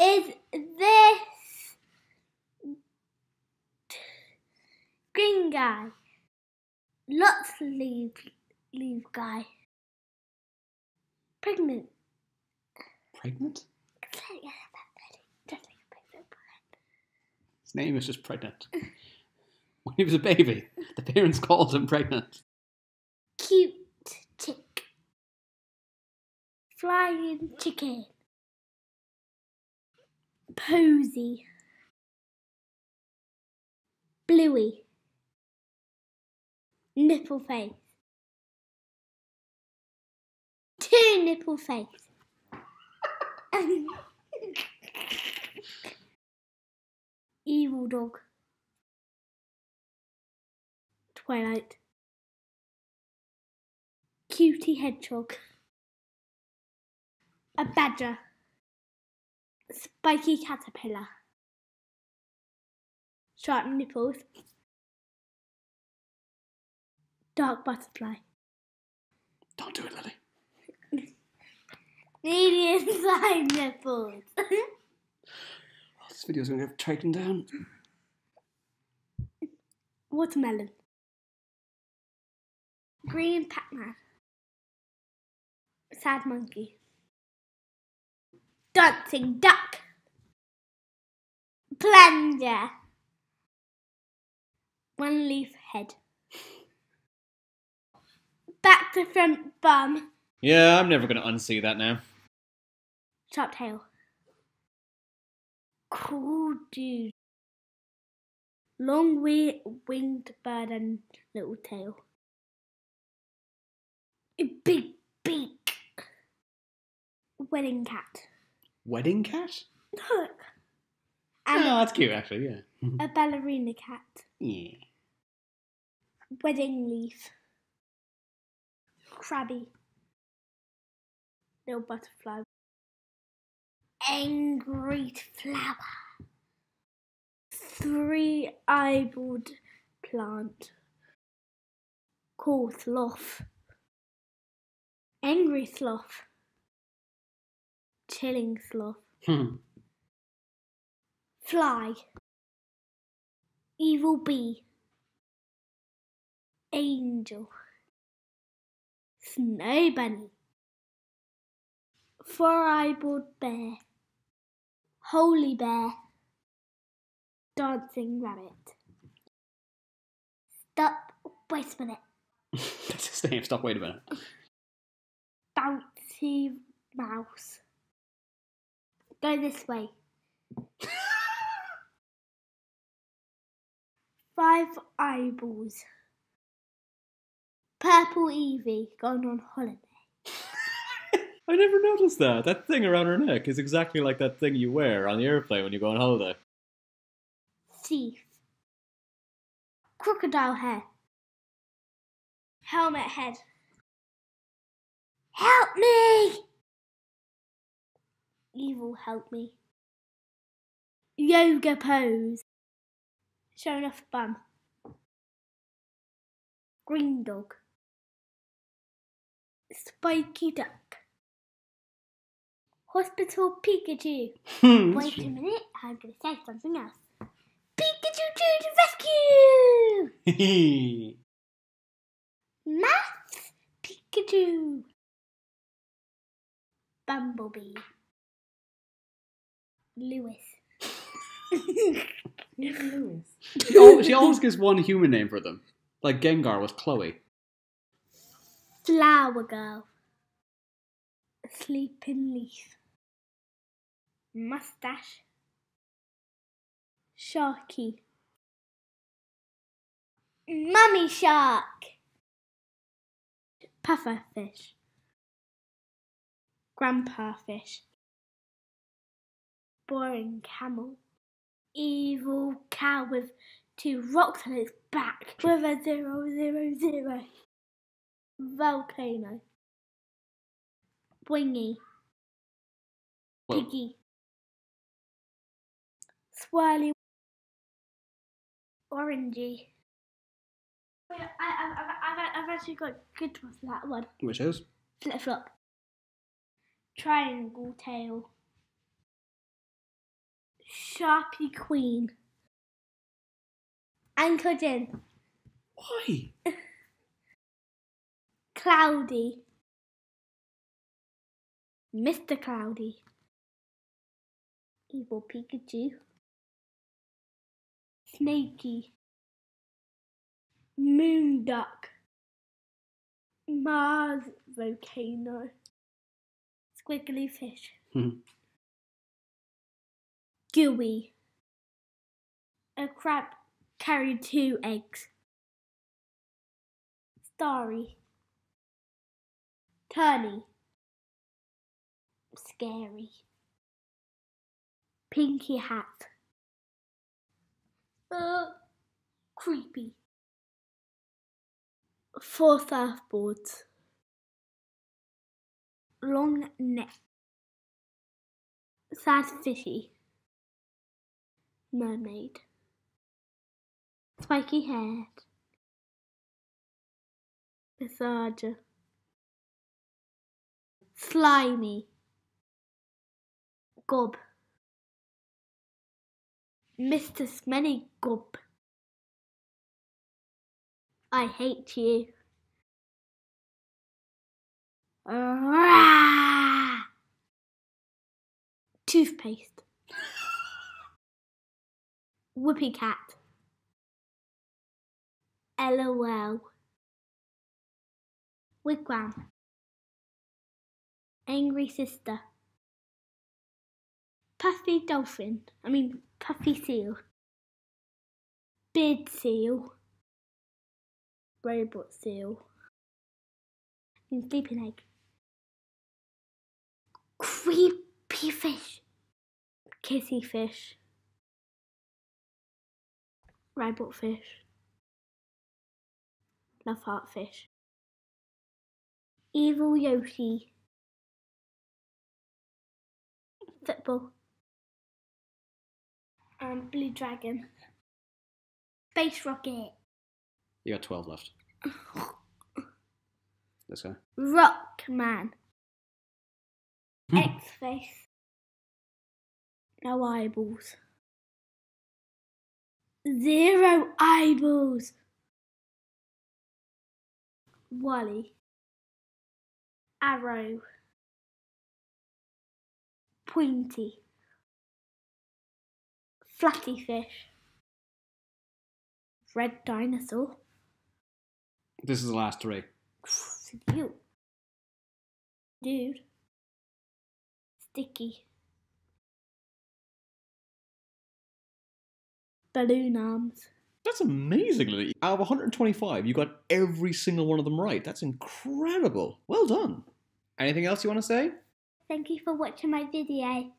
is this green guy. Lots leave, leave guy. Pregnant. Pregnant? His name is just pregnant. when he was a baby, the parents called him pregnant. Cute chick. Flying chicken. Posy. Bluey. Nipple face. Two nipple face. Evil dog. Twilight. Cutie hedgehog. A badger spiky caterpillar, sharp nipples, dark butterfly. Don't do it, Lily. Medium sized nipples. oh, this video's gonna get taken down. Watermelon. Green Pac Man. Sad monkey. Dancing duck. blender, One leaf head. Back to front bum. Yeah, I'm never going to unsee that now. Sharp tail. Cool dude. Long winged bird and little tail. A big beak. Wedding cat. Wedding cat? Look. oh, that's cute, actually, yeah. a ballerina cat. Yeah. Wedding leaf. Crabby. Little butterfly. Angry flower. Three eyeballed plant. Called sloth. Angry sloth chilling sloth. Hmm. Fly. Evil bee. Angel. Snow bunny. Four-eyed bear. Holy bear. Dancing rabbit. Stop. Wait a minute. That's his name. Stop. Wait a minute. Bouncy mouse. Go this way. Five eyeballs. Purple Evie going on holiday. I never noticed that. That thing around her neck is exactly like that thing you wear on the airplane when you go on holiday. Thief. Crocodile hair. Helmet head. Help me! evil help me. Yoga pose. Showing off bum. Green dog. Spiky duck. Hospital Pikachu. Hmm. Wait a minute, I'm going to say something else. Pikachu to the rescue! Maths Pikachu. Bumblebee. Lewis. Lewis? She always, she always gives one human name for them. Like Gengar was Chloe. Flower girl. Sleeping leaf. Mustache. Sharky. Mummy shark. Puffer fish. Grandpa fish boring camel. Evil cow with two rocks on its back with a zero zero zero. Volcano. Wingy. Piggy. Swirly. Orangey. I, have actually got a good one for that one. Which is? Flip flop. Triangle tail. Sharpie Queen. Anchor cousin. Why? Cloudy. Mr. Cloudy. Evil Pikachu. Snaky. Moon Duck. Mars Volcano. Squiggly Fish. gooey. A crab carried two eggs. Starry. Turny. Scary. Pinky hat. Uh, creepy. Four surfboards. Long neck. Sad fishy mermaid. Spiky head. Letharger. Slimy. Gob. Mr. Smelly Gob. I hate you. Ah! Toothpaste. Whoopee Cat. LOL. Wigwam. Angry Sister. Puffy Dolphin. I mean, Puffy Seal. Beard Seal. Robot Seal. And Sleeping Egg. Creepy Fish. Kissy Fish fish, Love Heartfish. Evil Yoshi. Football. And um, Blue Dragon. Space Rocket. You got 12 left. Let's go. Rock Man. Hmm. X Face. No eyeballs. Zero eyeballs. Wally. Arrow. Pointy. fish. Red dinosaur. This is the last three. you. Dude. Sticky. balloon arms. That's amazing, Lily. Out of 125, you got every single one of them right. That's incredible. Well done. Anything else you want to say? Thank you for watching my video.